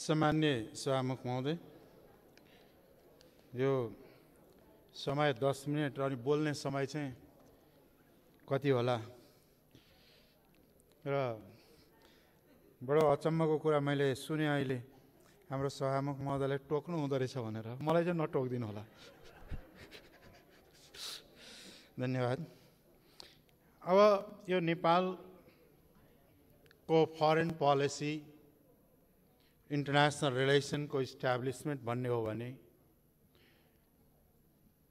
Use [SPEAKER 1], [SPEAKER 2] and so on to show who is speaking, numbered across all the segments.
[SPEAKER 1] सामान्य सभामुख महोदय यो समय दस मिनट अनि बोल्ने समय चाहिँ कति होला र बडो अचम्मको कुरा मैले सुने अहिले हाम्रो सभामुख महोदयलाई टोक्नु हुँदो रहेछ भनेर मलाई चाहिँ नटोकिदिनु होला धन्यवाद अब यो नेपालको फरेन पोलिसी इन्टरनेसनल रिलेसनको इस्ट्याब्लिसमेन्ट भन्ने हो भने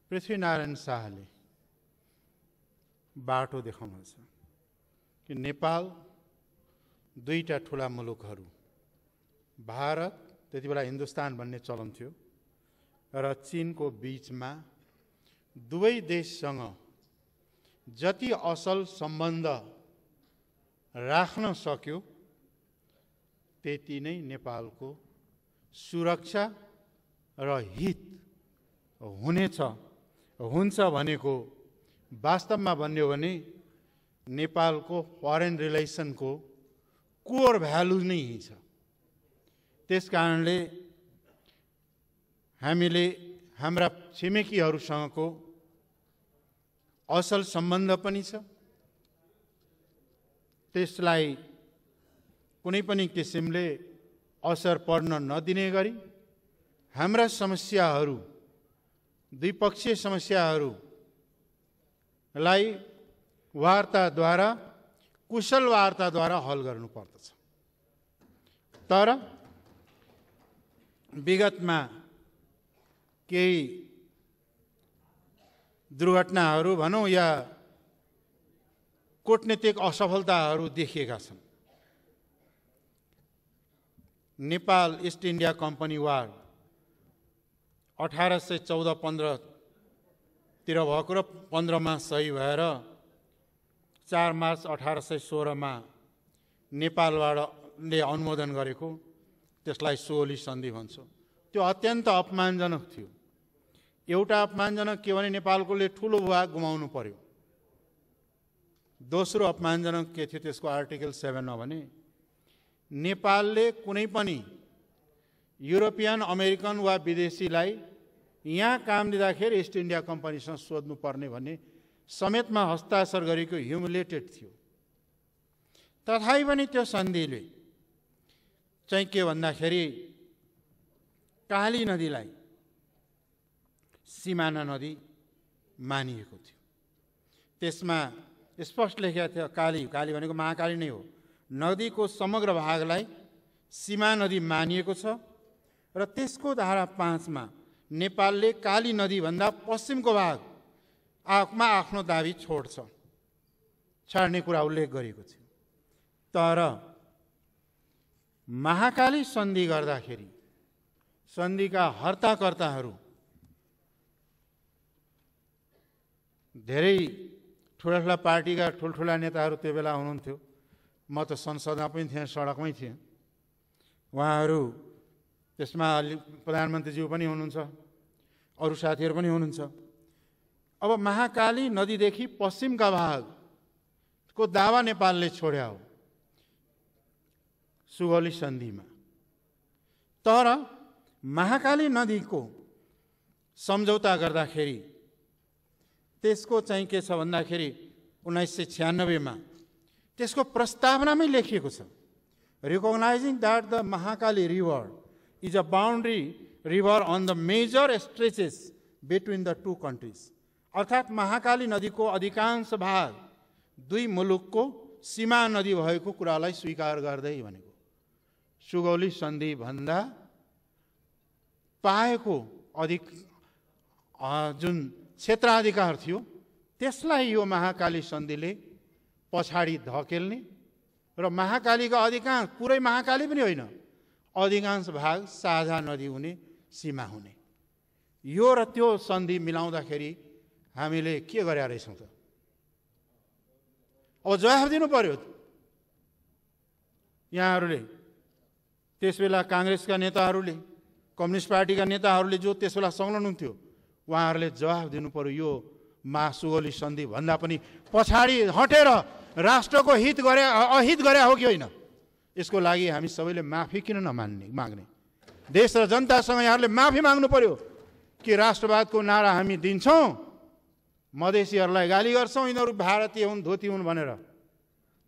[SPEAKER 1] पृथ्वीनारायण शाहले बाटो देखाउनुहुन्छ कि नेपाल दुईवटा ठुला मुलुकहरू भारत त्यति बेला हिन्दुस्तान भन्ने चलन थियो र चिनको बिचमा दुवै देशसँग जति असल सम्बन्ध राख्न सक्यो त्यति नै नेपालको सुरक्षा र हित हुनेछ हुन्छ भनेको वास्तवमा भन्यो भने नेपालको फरेन रिलेसनको कोर भ्यालु नै छ त्यस कारणले हामीले हाम्रा छिमेकीहरूसँगको असल सम्बन्ध पनि छ त्यसलाई कुनै पनि किसिमले असर पर्न नदिने गरी हाम्रा समस्याहरू द्विपक्षीय समस्याहरूलाई वार्ताद्वारा कुशल वार्ताद्वारा हल गर्नुपर्दछ तर विगतमा केही दुर्घटनाहरू भनौँ या कुटनीतिक असफलताहरू देखिएका छन् Nepal East India Company war अठार सय चौध पन्ध्रतिर भएको र पन्ध्रमा सही भएर चार मार्च अठार सय सोह्रमा नेपालबाटले अनुमोदन गरेको त्यसलाई सोली सन्धि भन्छु त्यो अत्यन्त अपमानजनक थियो एउटा अपमानजनक के भने नेपालकोले ठुलो भुवा गुमाउनु पर्यो दोस्रो अपमानजनक के थियो त्यसको आर्टिकल सेभेनमा भने नेपालले कुनै पनि युरोपियन अमेरिकन वा विदेशीलाई यहाँ काम दिँदाखेरि इस्ट इन्डिया कम्पनीसँग सोध्नुपर्ने भन्ने समेतमा हस्ताक्षर गरेको ह्युमुलेटेड थियो तथापि पनि त्यो सन्धिले चाहिँ के भन्दाखेरि काली नदीलाई सिमाना नदी मानिएको थियो त्यसमा स्पष्ट लेखेको थियो काली काली भनेको महाकाली नै हो नदीको समग्र भागलाई सीमा नदी मानिएको छ र त्यसको धारा पाँचमा नेपालले काली नदीभन्दा पश्चिमको भाग आमा आफ्नो दाबी छोड्छ छाड्ने कुरा उल्लेख गरिएको थियो तर महाकाली सन्धि गर्दाखेरि सन्धिका हर्ताकर्ताहरू धेरै ठुला ठुला पार्टीका ठुल्ठुला नेताहरू त्यो बेला हुनुहुन्थ्यो म त संसदमा पनि थिएँ सडकमै थिएँ उहाँहरू त्यसमा अलि प्रधानमन्त्रीज्यू पनि हुनुहुन्छ अरू साथीहरू पनि हुनुहुन्छ अब महाकाली नदीदेखि पश्चिमका भागको दावा नेपालले छोड्या हो सुगौली सन्धिमा तर महाकाली नदीको सम्झौता गर्दाखेरि त्यसको चाहिँ के छ भन्दाखेरि उन्नाइस सय छ्यानब्बेमा त्यसको प्रस्तावनामै लेखिएको छ recognising that the Mahakali river is a boundary river on the major stretches between the two countries अर्थात् महाकाली नदीको अधिकांश भाग दुई मुलुकको सीमा नदी भएको कुरालाई स्वीकार गर्दै भनेको सुगौली सन्धि भन्दा पाएको अधिक जुन क्षेत्राधिकार थियो त्यसलाई यो महाकाली सन्धिले पछाडि धकेल्ने र महाकालीको अधिकांश पुरै महाकाली पनि होइन अधिकांश भाग साझा नदी हुने सीमा हुने यो र त्यो सन्धि मिलाउँदाखेरि हामीले के गरे रहेछौँ त अब जवाफ दिनु पर्यो यहाँहरूले त्यसबेला काङ्ग्रेसका नेताहरूले कम्युनिस्ट पार्टीका नेताहरूले जो त्यसबेला संलग्न हुन्थ्यो उहाँहरूले जवाफ दिनु पर्यो यो महासुगोली सन्धिभन्दा पनि पछाडि हटेर राष्ट्रको हित गरे अहित गरे हो कि होइन यसको लागि हामी सबैले माफी किन नमान्ने माग्ने देश र जनतासँग यहाँहरूले माफी माग्नु पर्यो कि राष्ट्रवादको नारा हामी दिन्छौँ मधेसीहरूलाई गाली गर्छौँ यिनीहरू भारतीय हुन् धोती हुन् भनेर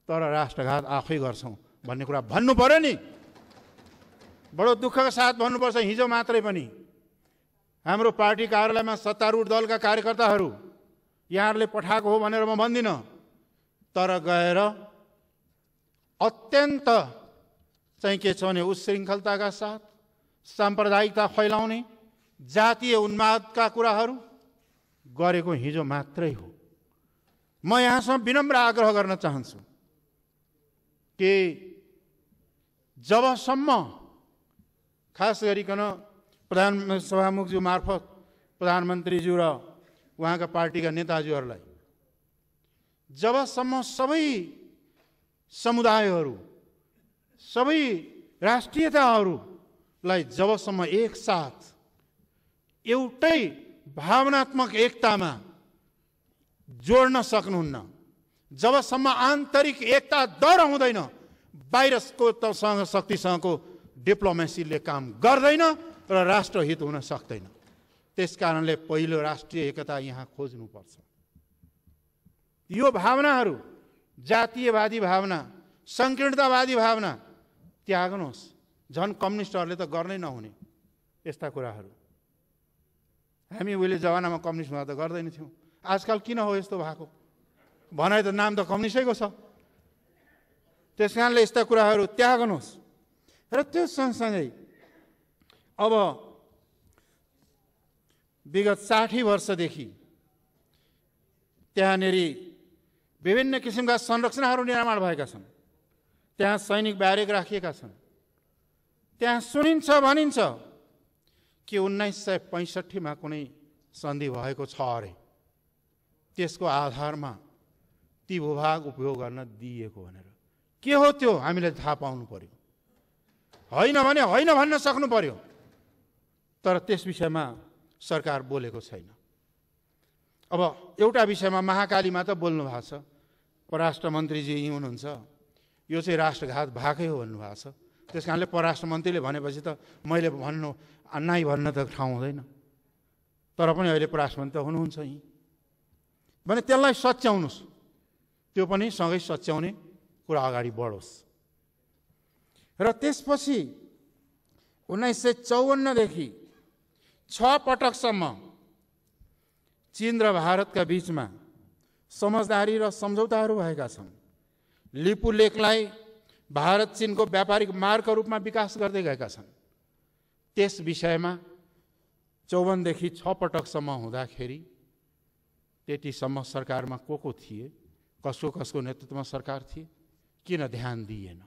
[SPEAKER 1] तर राष्ट्रघात आफै गर्छौँ भन्ने कुरा भन्नु पऱ्यो नि बडो दुःखको साथ भन्नुपर्छ हिजो मात्रै पनि हाम्रो पार्टी कार्यालयमा सत्तारूढ दलका कार्यकर्ताहरू यहाँहरूले पठाएको हो भनेर म भन्दिनँ तर गएर अत्यन्त चाहिँ के छ भने उशृङ्खलताका साथ साम्प्रदायिकता फैलाउने जातीय उन्मादका कुराहरू गरेको हिजो मात्रै हो म यहाँसम्म विनम्र आग्रह गर्न चाहन्छु कि जबसम्म खास गरिकन प्रधान सभामुखज्यू मार्फत प्रधानमन्त्रीज्यू र उहाँका पार्टीका नेताज्यूहरूलाई जबसम्म सबै समुदायहरू सबै राष्ट्रियताहरूलाई जबसम्म एकसाथ एउटै भावनात्मक एकतामा जोड्न सक्नुहुन्न जबसम्म आन्तरिक एकता डर हुँदैन भाइरसको तसँग शक्तिसँगको डिप्लोमेसीले काम गर्दैन र राष्ट्रहित हुन सक्दैन त्यस कारणले पहिलो राष्ट्रिय एकता यहाँ खोज्नुपर्छ यो भावनाहरू जातीयवादी भावना सङ्कीर्णतावादी भावना त्याग्नुहोस् झन् कम्युनिस्टहरूले त गर्नै नहुने यस्ता कुराहरू हामी उहिले जमानामा कम्युनिस्ट हुँदा त गर्दैन थियौँ आजकल किन हो यस्तो भएको भनाइ त नाम त कम्युनिस्टैको छ त्यस कारणले यस्ता कुराहरू त्याग्नुहोस् र त्यो सँगसँगै अब विगत साठी वर्षदेखि त्यहाँनेरि विभिन्न किसिमका संरचनाहरू निर्माण भएका छन् त्यहाँ सैनिक ब्यारेक राखिएका छन् त्यहाँ सुनिन्छ भनिन्छ कि उन्नाइस सय पैँसठीमा कुनै सन्धि भएको छ अरे त्यसको आधारमा ती भूभाग उपयोग गर्न दिइएको भनेर के हो त्यो हामीले थाहा पाउनु पर्यो होइन भने होइन भन्न सक्नु पर्यो तर त्यस विषयमा सरकार बोलेको छैन अब एउटा विषयमा महाकालीमा त बोल्नु भएको छ परराष्ट्र मन्त्रीजी यहीँ हुनुहुन्छ यो चाहिँ राष्ट्रघात भएकै हो भन्नुभएको छ त्यस कारणले परराष्ट्र मन्त्रीले भनेपछि त मैले भन्नु नाइ भन्न त ठाउँ हुँदैन तर पनि अहिले परराष्ट्र मन्त्री त हुनुहुन्छ यहीँ भने त्यसलाई सच्याउनुहोस् त्यो पनि सँगै सच्याउने कुरा अगाडि बढोस् र त्यसपछि उन्नाइस सय चौवन्नदेखि छ पटकसम्म चिन र भारतका बिचमा समझदारी र सम्झौताहरू भएका छन् लिपु लेकलाई भारत चिनको व्यापारिक मार्गको रूपमा विकास गर्दै गएका छन् त्यस विषयमा चौवनदेखि छ पटकसम्म हुँदाखेरि त्यतिसम्म सरकारमा को को थिए कसको कसको नेतृत्वमा सरकार थिए किन ध्यान दिइएन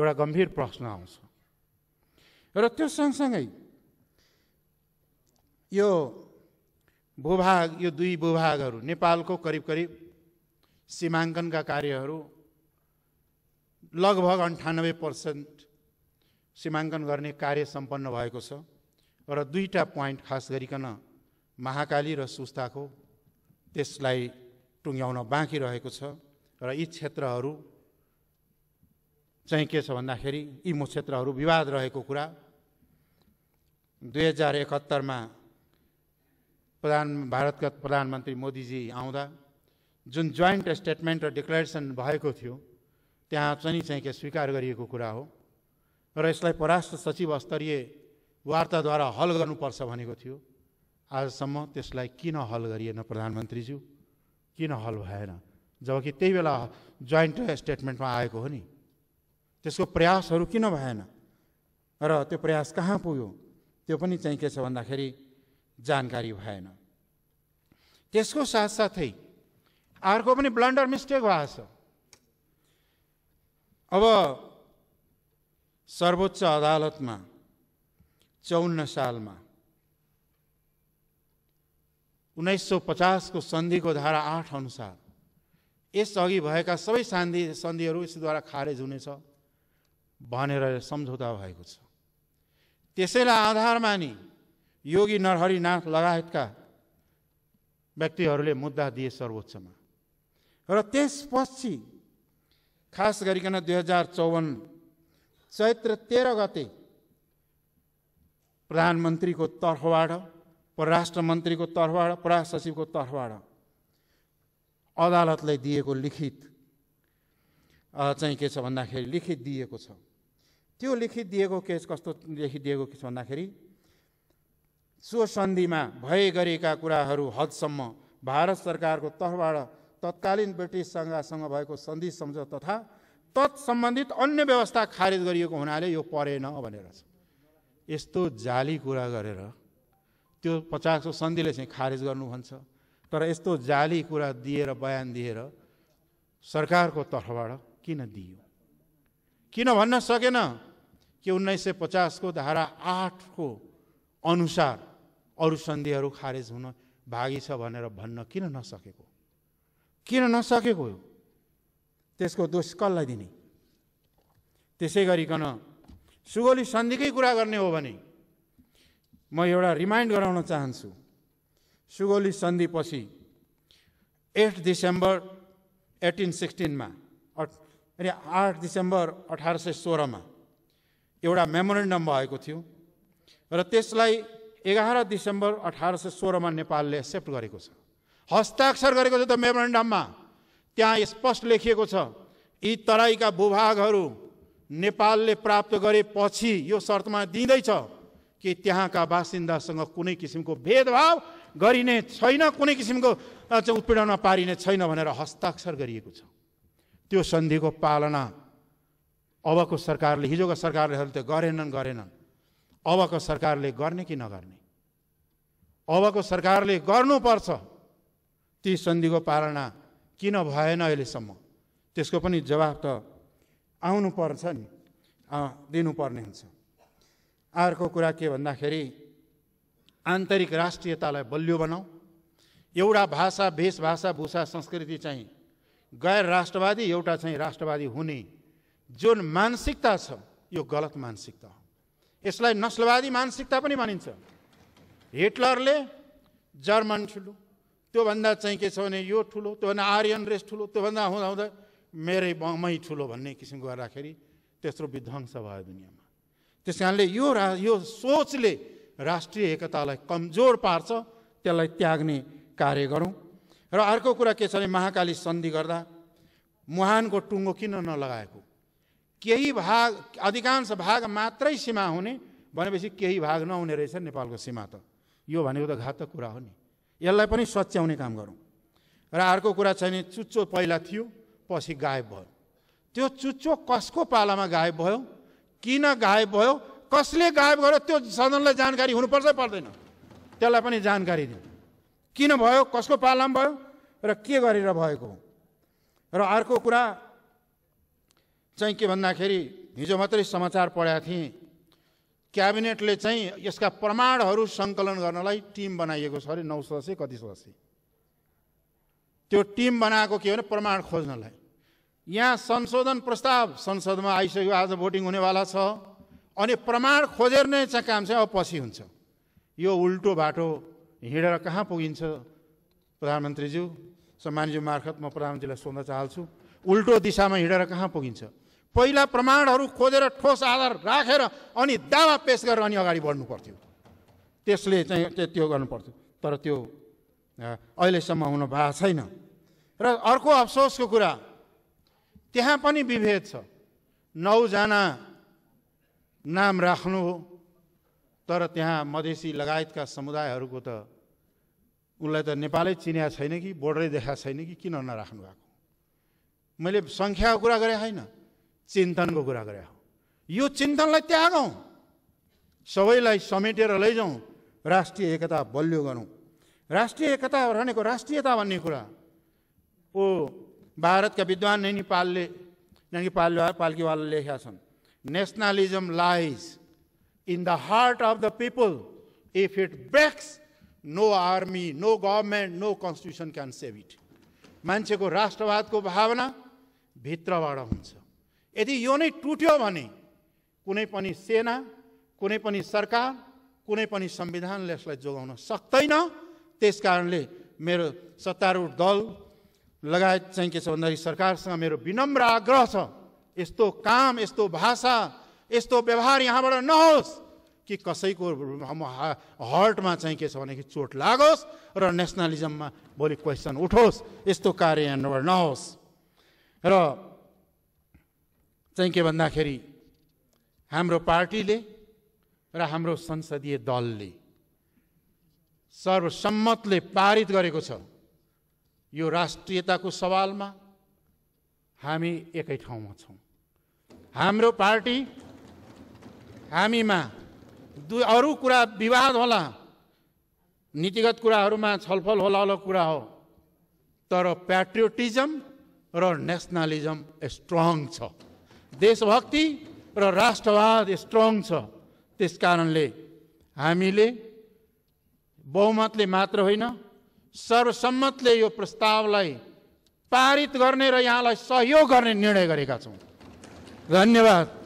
[SPEAKER 1] एउटा गम्भीर प्रश्न आउँछ र त्यो सँगसँगै यो भूभाग यो दुई भूभागहरू नेपालको करिब करिब सीमाङ्कनका कार्यहरू लगभग अन्ठानब्बे पर्सेन्ट सीमाङ्कन गर्ने कार्य सम्पन्न भएको छ र दुईवटा पोइन्ट खास गरिकन महाकाली र सुस्ताको त्यसलाई टुङ्ग्याउन बाँकी रहेको छ र यी क्षेत्रहरू चाहिँ के छ भन्दाखेरि यी क्षेत्रहरू विवाद रहेको कुरा दुई हजार एकहत्तरमा प्रधान भारतका प्रधानमन्त्री मोदीजी आउँदा जुन जोइन्ट स्टेटमेन्ट र डिक्लेरेसन भएको थियो त्यहाँ चाहिँ चाहिँ के स्वीकार गरिएको कुरा हो र यसलाई पराष्ट्र सचिव स्तरीय वार्ताद्वारा हल गर्नुपर्छ भनेको थियो आजसम्म त्यसलाई किन हल गरिएन प्रधानमन्त्रीज्यू किन हल भएन जबकि त्यही बेला जोइन्ट स्टेटमेन्टमा आएको हो नि त्यसको प्रयासहरू किन भएन र त्यो प्रयास कहाँ पुग्यो त्यो पनि चाहिँ के छ भन्दाखेरि जानकारी भएन त्यसको साथसाथै अर्को पनि ब्लन्डर मिस्टेक भएको छ अब सर्वोच्च अदालतमा चौन्न सालमा उन्नाइस सौ पचासको सन्धिको धारा आठ अनुसार यसअघि भएका सबै सन्धि सन्धिहरू यसद्वारा खारेज हुनेछ भनेर सम्झौता भएको छ त्यसैलाई आधार मानी योगी नरहरिनाथ लगायतका व्यक्तिहरूले मुद्दा दिए सर्वोच्चमा र त्यसपछि खास गरिकन दुई हजार चौवन्न चैत्र तेह्र गते प्रधानमन्त्रीको तर्फबाट परराष्ट्र मन्त्रीको तर्फबाट परराष्ट्र सचिवको तर्फबाट अदालतले दिएको लिखित चाहिँ के छ भन्दाखेरि लिखित दिएको छ त्यो लिखित दिएको केस कस्तो लेखिदिएको के छ भन्दाखेरि सो सन्धिमा भए गरेका कुराहरू हदसम्म भारत सरकारको तर्फबाट तत्कालीन ब्रिटिस सङ्घसँग भएको सन्धि सम्झौता तथा तत्सम्बन्धित अन्य व्यवस्था खारेज गरिएको हुनाले यो परेन भनेर छ यस्तो जाली कुरा गरेर त्यो पचासको सन्धिले चाहिँ खारेज गर्नु भन्छ तर यस्तो जाली कुरा दिएर बयान दिएर सरकारको तर्फबाट किन दियो किन भन्न सकेन कि उन्नाइस सय पचासको धारा आठको अनुसार अरू सन्धिहरू खारेज हुन भागी छ भनेर भन्न किन नसकेको किन नसकेको त्यसको दोष कसलाई दिने त्यसै गरिकन सुगोली सन्धिकै कुरा गर्ने हो भने म एउटा रिमाइन्ड गराउन चाहन्छु सुगोली सन्धिपछि एट डिसेम्बर एटिन सिक्सटिनमा अनि आठ डिसेम्बर अठार सय सोह्रमा एउटा मेमोरेन्डम भएको थियो र त्यसलाई एघार दिसम्बर अठार सय सोह्रमा नेपालले एक्सेप्ट गरेको छ हस्ताक्षर गरेको छ त मेमोरेन्डममा त्यहाँ स्पष्ट लेखिएको छ यी तराईका भूभागहरू नेपालले प्राप्त गरेपछि यो शर्तमा दिँदैछ कि त्यहाँका बासिन्दासँग कुनै किसिमको भेदभाव गरिने छैन कुनै किसिमको उत्पीडनमा पारिने छैन भनेर हस्ताक्षर गरिएको छ त्यो सन्धिको पालना अबको सरकारले हिजोको सरकारले त्यो गरेनन् गरेनन् अबको सरकारले गर्ने कि नगर्ने अबको सरकारले गर्नुपर्छ ती सन्धिको पालना किन भएन अहिलेसम्म त्यसको पनि जवाब त आउनुपर्छ नि दिनुपर्ने हुन्छ अर्को कुरा के भन्दाखेरि आन्तरिक राष्ट्रियतालाई बलियो बनाऊ एउटा भाषा वेशभाषा भूषा संस्कृति चाहिँ गैर राष्ट्रवादी एउटा चाहिँ राष्ट्रवादी हुने जुन मानसिकता छ यो गलत मानसिकता हो यसलाई नस्लवादी मानसिकता पनि भनिन्छ हिटलरले जर्मन ठुलो त्योभन्दा चाहिँ के छ भने यो ठुलो त्योभन्दा आर्यन रेस ठुलो त्योभन्दा हुँदा हुँदा मेरै मै ठुलो भन्ने किसिमको गर्दाखेरि त्यत्रो विध्वंस भयो दुनियाँमा त्यस कारणले यो रा यो सोचले राष्ट्रिय एकतालाई कमजोर पार्छ त्यसलाई त्याग्ने कार्य गरौँ र अर्को कुरा के छ भने महाकाली सन्धि गर्दा मुहानको टुङ्गो किन नलगाएको केही भाग अधिकांश भाग मात्रै सीमा हुने भनेपछि केही भाग नहुने रहेछ नेपालको सीमा त यो भनेको त घातक कुरा हो नि यसलाई पनि सच्याउने काम गरौँ र अर्को कुरा चाहिँ चुच्चो पहिला थियो पछि गायब भयो त्यो चुच्चो कसको पालामा गायब भयो किन गायब भयो कसले गायब गर्यो त्यो सदनलाई जानकारी हुनुपर्छ पर्दैन त्यसलाई पनि जानकारी दिउँ किन भयो कसको पालामा भयो र के गरेर भएको हो र अर्को कुरा चाहिँ के भन्दाखेरि हिजो मात्रै समाचार पढाएको थिएँ क्याबिनेटले चाहिँ यसका प्रमाणहरू सङ्कलन गर्नलाई टिम बनाइएको छ अरे नौ सदस्य कति सदस्य त्यो टिम बनाएको के भने प्रमाण खोज्नलाई यहाँ संशोधन प्रस्ताव संसदमा आइसक्यो आज भोटिङ हुनेवाला छ अनि प्रमाण खोजेर नै चाहिँ काम चाहिँ अब पछि हुन्छ यो उल्टो बाटो हिँडेर कहाँ पुगिन्छ प्रधानमन्त्रीज्यू सम्मानज्यू मार्फत म प्रधानमन्त्रीलाई सोध्न चाहन्छु उल्टो दिशामा हिँडेर कहाँ पुगिन्छ पहिला प्रमाणहरू खोजेर ठोस आधार राखेर अनि दावा पेस गरेर अनि अगाडि बढ्नु पर्थ्यो त्यसले चाहिँ त्यो गर्नु पर्थ्यो तर त्यो अहिलेसम्म हुन भएको छैन र अर्को अफसोसको कुरा त्यहाँ पनि विभेद छ नौजना नाम राख्नु हो तर त्यहाँ मधेसी लगायतका समुदायहरूको त उसलाई त नेपालै चिन्या छैन कि बोर्डरै देखाएको छैन कि किन नराख्नु भएको मैले सङ्ख्याको कुरा गरेँ होइन चिन्तनको कुरा गरे यो चिन्तनलाई त्यागौँ सबैलाई समेटेर लैजाउँ राष्ट्रिय एकता बलियो गरौँ राष्ट्रिय एकता भनेको राष्ट्रियता भन्ने कुरा ओ भारतका विद्वान नै नैनी पाल पालकीवालाले लेखेका छन् nationalism lies in the heart of the people if it breaks no army no government no constitution can save it मान्छेको राष्ट्रवादको भावना भित्रबाट हुन्छ यदि यो नै टुट्यो भने कुनै पनि सेना कुनै पनि सरकार कुनै पनि संविधानले यसलाई जोगाउन सक्दैन त्यस कारणले मेरो सत्तारूढ दल लगायत चाहिँ के छ भन्दाखेरि सरकारसँग मेरो विनम्र आग्रह छ यस्तो काम यस्तो भाषा यस्तो व्यवहार यहाँबाट नहोस् कि कसैको हर्टमा चाहिँ के छ भनेदेखि चोट लागोस् र नेसनलिजममा भोलि क्वेसन उठोस् यस्तो कार्य यहाँबाट नहोस् र चाहिँ के भन्दाखेरि हाम्रो पार्टीले र हाम्रो संसदीय दलले सर्वसम्मतले पारित गरेको छ यो राष्ट्रियताको सवालमा हामी एकै ठाउँमा छौँ हाम्रो पार्टी हामीमा दु अरू कुरा विवाद होला नीतिगत कुराहरूमा छलफल होला होला कुरा हो तर प्याट्रियोटिजम र नेसनलिजम स्ट्रङ छ देशभक्ति र राष्ट्रवाद स्ट्रङ छ त्यस कारणले हामीले बहुमतले मात्र होइन सर्वसम्मतले यो प्रस्तावलाई पारित गर्ने र यहाँलाई सहयोग गर्ने निर्णय गरेका छौँ धन्यवाद